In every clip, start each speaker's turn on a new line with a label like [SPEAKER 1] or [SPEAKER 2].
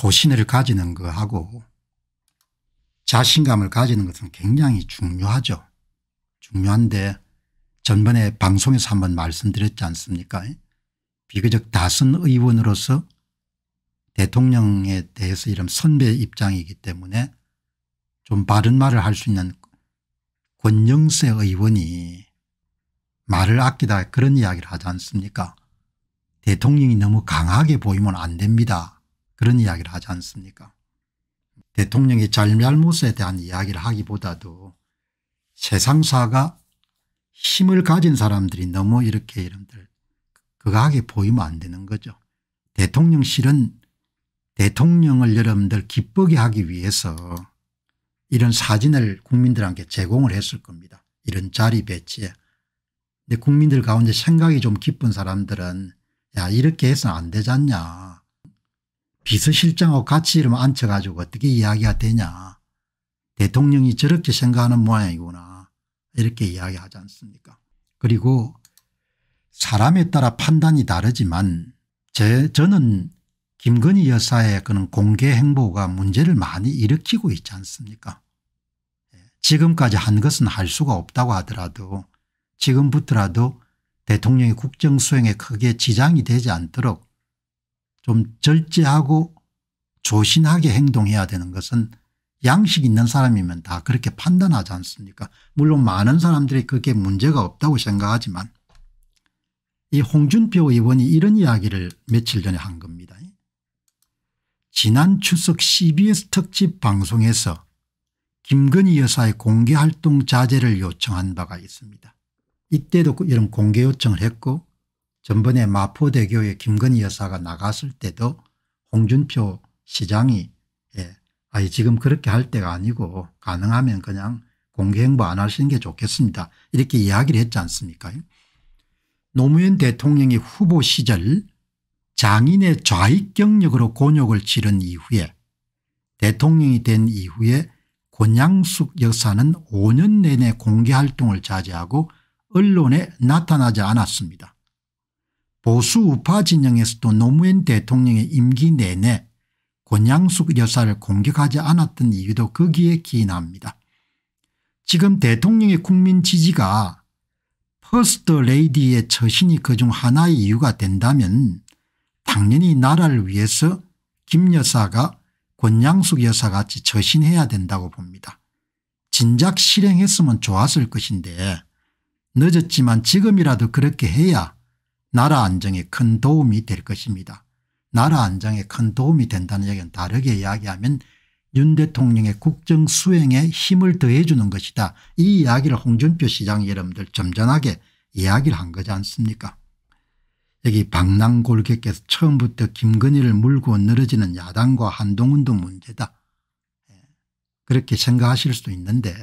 [SPEAKER 1] 소신을 가지는 거하고 자신감을 가지는 것은 굉장히 중요하죠. 중요한데 전번에 방송에서 한번 말씀드렸지 않습니까 비교적 다선 의원으로서 대통령에 대해서 이런 선배 입장이기 때문에 좀 바른 말을 할 수 있는 권영세 의원이 말을 아끼다 그런 이야기를 하지 않습니까 대통령이 너무 강하게 보이면 안 됩니다. 그런 이야기를 하지 않습니까 대통령의 잘잘못에 대한 이야기를 하기보다도 세상사가 힘을 가진 사람들이 너무 이렇게 이름들 그거하게 보이면 안 되는 거죠. 대통령실은 대통령을 여러분들 기쁘게 하기 위해서 이런 사진을 국민들한테 제공을 했을 겁니다. 이런 자리 배치에. 근데 국민들 가운데 생각이 좀 깊은 사람들은 야 이렇게 해서안 되지 않냐. 비서실장하고 같이 이러면 앉혀가지고 어떻게 이야기가 되냐. 대통령이 저렇게 생각하는 모양이구나. 이렇게 이야기하지 않습니까 그리고 사람에 따라 판단이 다르지만 제 저는 김건희 여사의 그런 공개 행보가 문제를 많이 일으키고 있지 않습니까 예, 지금까지 한 것은 할 수가 없다고 하더라도 지금부터라도 대통령의 국정 수행에 크게 지장이 되지 않도록 좀 절제하고 조신하게 행동해야 되는 것은 양식 있는 사람이면 다 그렇게 판단하지 않습니까 물론 많은 사람들이 그게 문제가 없다고 생각하지만 이 홍준표 의원이 이런 이야기를 며칠 전에 한 겁니다. 지난 추석 cbs 특집 방송에서 김건희 여사의 공개활동 자제를 요청한 바가 있습니다. 이때도 이런 공개 요청을 했고 전번에 마포대교에 김건희 여사가 나갔을 때도 홍준표 시장이 예, 아니 지금 그렇게 할 때가 아니고 가능하면 그냥 공개행보 안 하시는 게 좋겠습니다. 이렇게 이야기를 했지 않습니까 노무현 대통령이 후보 시절 장인의 좌익 경력으로 곤욕을 치른 이후에 대통령이 된 이후에 권양숙 여사는 5년 내내 공개활동을 자제하고 언론에 나타나지 않았습니다. 보수 우파 진영에서도 노무현 대통령의 임기 내내 권양숙 여사를 공격하지 않았던 이유도 거기에 기인합니다. 지금 대통령의 국민 지지가 퍼스트 레이디의 처신이 그 중 하나의 이유가 된다면 당연히 나라를 위해서 김 여사가 권양숙 여사같이 처신해야 된다고 봅니다. 진작 실행했으면 좋았을 것인데 늦었지만 지금이라도 그렇게 해야 나라 안정에 큰 도움이 될 것입니다. 나라 안정에 큰 도움이 된다는 이야기는 다르게 이야기하면 윤 대통령의 국정 수행에 힘을 더해 주는 것이다. 이 이야기를 홍준표 시장 여러분들 점잖하게 이야기를 한 거지 않습니까 여기 박남골격께서 처음부터 김건희를 물고 늘어지는 야당과 한동훈도 문제다. 예, 그렇게 생각하실 수 있는데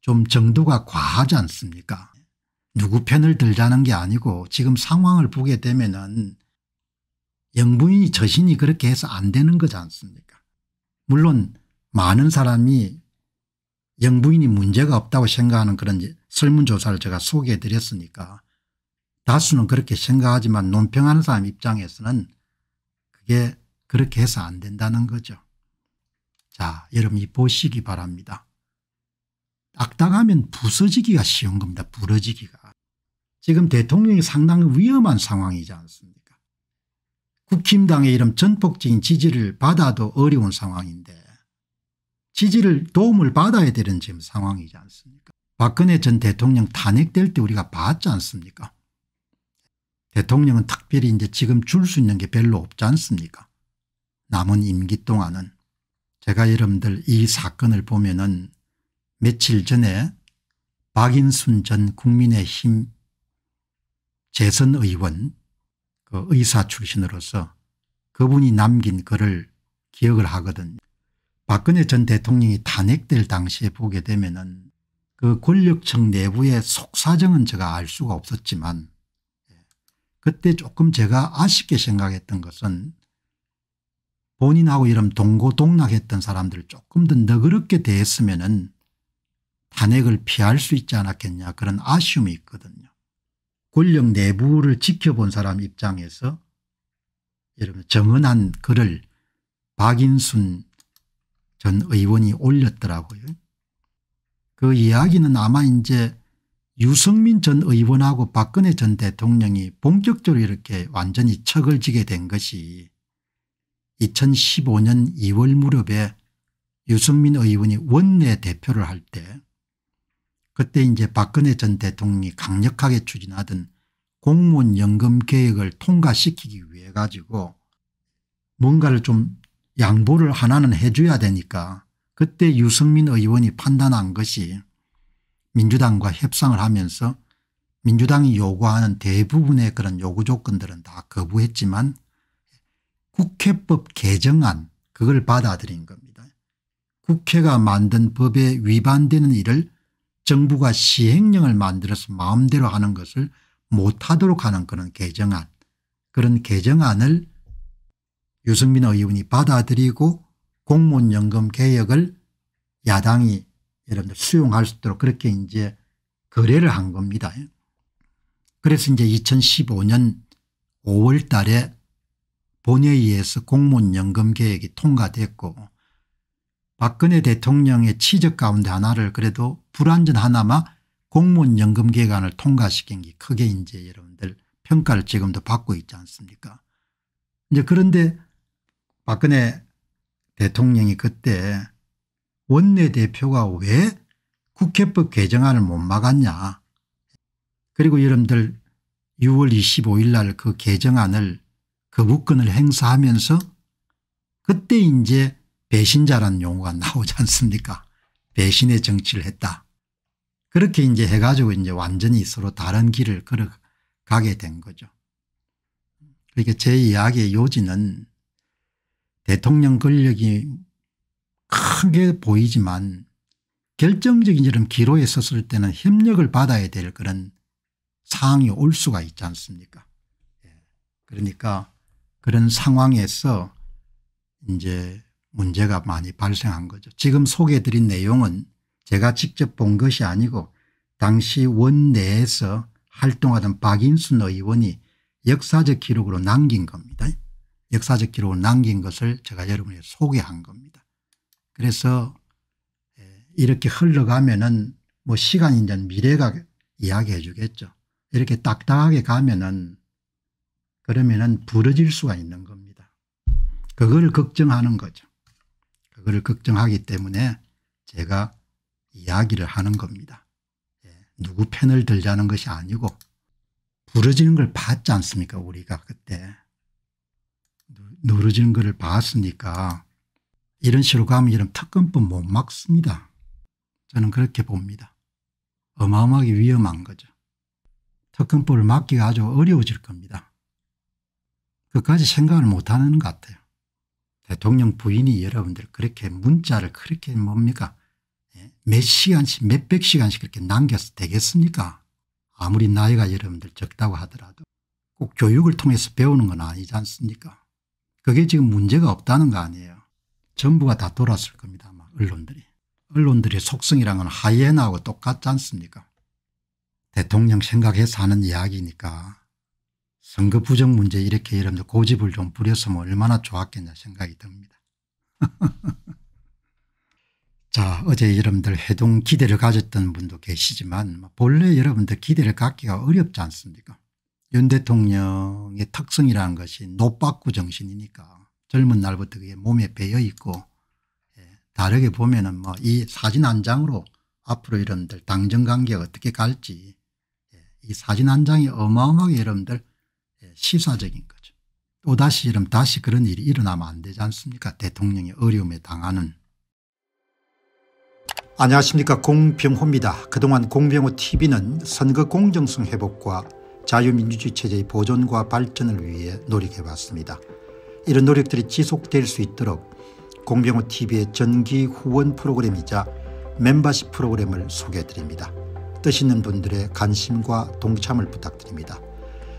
[SPEAKER 1] 좀 정도가 과하지 않습니까 누구 편을 들자는 게 아니고 지금 상황을 보게 되면은 영부인이 자신이 그렇게 해서 안 되는 거지 않습니까 물론 많은 사람이 영부인이 문제가 없다고 생각하는 그런 설문조사를 제가 소개해 드렸으니까 다수는 그렇게 생각하지만 논평하는 사람 입장에서는 그게 그렇게 해서 안 된다는 거죠. 자 여러분이 보시기 바랍니다. 악당하면 부서지기가 쉬운 겁니다. 부러지기가. 지금 대통령이 상당히 위험한 상황이지 않습니까 국힘당의 이런 전폭적인 지지를 받아도 어려운 상황인데 지지를 도움을 받아야 되는 지금 상황이지 않습니까 박근혜 전 대통령 탄핵될 때 우리가 봤지 않습니까 대통령은 특별히 이제 지금 줄 수 있는 게 별로 없지 않습니까 남은 임기 동안은 제가 여러분들 이 사건을 보면은 며칠 전에 박인순 전 국민의힘 재선 의원 그 의사 출신으로서 그분이 남긴 글을 기억을 하거든요. 박근혜 전 대통령이 탄핵될 당시에 보게 되면은 그 권력층 내부의 속사정은 제가 알 수가 없었지만 예, 그때 조금 제가 아쉽게 생각했던 것은 본인하고 이런 동고동락했던 사람들 조금 더 너그럽게 대했으면은 탄핵을 피할 수 있지 않았겠냐 그런 아쉬움이 있거든요. 권력 내부를 지켜본 사람 입장에서 여러분 정은한 글을 박인순 전 의원이 올렸더라고요. 그 이야기는 아마 이제 유승민 전 의원하고 박근혜 전 대통령이 본격적으로 이렇게 완전히 척을 지게 된 것이 2015년 2월 무렵에 유승민 의원이 원내대표를 할때 그때 이제 박근혜 전 대통령이 강력하게 추진하던 공무원 연금 계획을 통과시키기 위해 가지고 뭔가를 좀 양보를 하나는 해줘야 되니까 그때 유승민 의원이 판단한 것이 민주당과 협상을 하면서 민주당이 요구하는 대부분의 그런 요구 조건들은 다 거부했지만 국회법 개정안 그걸 받아들인 겁니다. 국회가 만든 법에 위반되는 일을 정부가 시행령을 만들어서 마음대로 하는 것을 못하도록 하는 그런 개정안 그런 개정안을 유승민 의원이 받아들이고 공무원연금 개혁을 야당이 여러분들 수용할 수 있도록 그렇게 이제 거래를 한 겁니다. 그래서 이제 2015년 5월 달에 본회의에서 공무원연금 개혁이 통과됐고 박근혜 대통령의 치적 가운데 하나를 그래도 불완전 하나마 공무원 연금 개간을 통과시킨 게 크게 이제 여러분들 평가를 지금도 받고 있지 않습니까 이제 그런데 박근혜 대통령이 그때 원내대표가 왜 국회법 개정안을 못 막았냐 그리고 여러분들 6월 25일 날 그 개정안을 그부권을 행사하면서 그때 이제 배신자라는 용어가 나오지 않습니까 배신의 정치를 했다. 그렇게 이제 해가지고 이제 완전히 서로 다른 길을 걸어가게 된 거죠. 그러니까 제 이야기의 요지는 대통령 권력이 크게 보이지만 결정적인 이런 기로에 섰을 때는 협력을 받아야 될 그런 상황이 올 수가 있지 않습니까 예. 그러니까 그런 상황에서 이제 문제가 많이 발생한 거죠. 지금 소개해드린 내용은 제가 직접 본 것이 아니고 당시 원내에서 활동하던 박인순 의원이 역사적 기록으로 남긴 겁니다. 역사적 기록으로 남긴 것을 제가 여러분에게 소개한 겁니다. 그래서 예, 이렇게 흘러가면 은뭐 시간이 이제 미래가 이야기해 주겠죠. 이렇게 딱딱하게 가면 은 그러면 은 부러질 수가 있는 겁니다. 그걸 걱정하는 거죠. 그거를 걱정하기 때문에 제가 이야기를 하는 겁니다. 예, 누구 편을 들자는 것이 아니고 부러지는 걸 봤지 않습니까 우리가 그때. 누러지는 것을 봤으니까 이런 식으로 가면 이런 특검법 못 막습니다. 저는 그렇게 봅니다. 어마어마하게 위험한 거죠. 특검법을 막기가 아주 어려워질 겁니다. 끝까지 생각을 못하는 것 같아요. 대통령 부인이 여러분들 그렇게 문자를 그렇게 뭡니까 예? 몇 시간씩 몇백 시간씩 그렇게 남겨서 되겠습니까 아무리 나이가 여러분들 적다고 하더라도 꼭 교육을 통해서 배우는 건 아니지 않습니까 그게 지금 문제가 없다는 거 아니에요 전부가 다 돌았을 겁니다 아마 언론들이 언론들의 속성이란 건 하이에나하고 똑같지 않습니까 대통령 생각해서 하는 이야기니까 선거 부정 문제 이렇게 여러분들 고집을 좀 부렸으면 얼마나 좋았겠냐 생각이 듭니다. 자 어제 여러분들 해동 기대를 가졌던 분도 계시지만 뭐 본래 여러분들 기대를 갖기가 어렵지 않습니까 윤 대통령의 특성이라는 것이 노빠꾸 정신이니까 젊은 날부터 그게 몸에 배어있고 예, 다르게 보면 은뭐 이 사진 한 장으로 앞으로 여러분들 당정관계가 어떻게 갈지 예, 이 사진 한 장이 어마어마하게 여러분들 시사적인 거죠. 또다시 이러 다시 그런 일이 일어나면 안 되지 않습니까 대통령이 어려움에 당하는. 안녕하십니까 공병호입니다. 그동안 공병호TV는 선거 공정성 회복과 자유민주주의 체제의 보존과 발전을 위해 노력해왔습니다. 이런 노력들이 지속될 수 있도록 공병호TV의 전기 후원 프로그램이자 멤버십 프로그램을 소개해드립니다. 뜻 있는 분들의 관심과 동참을 부탁드립니다.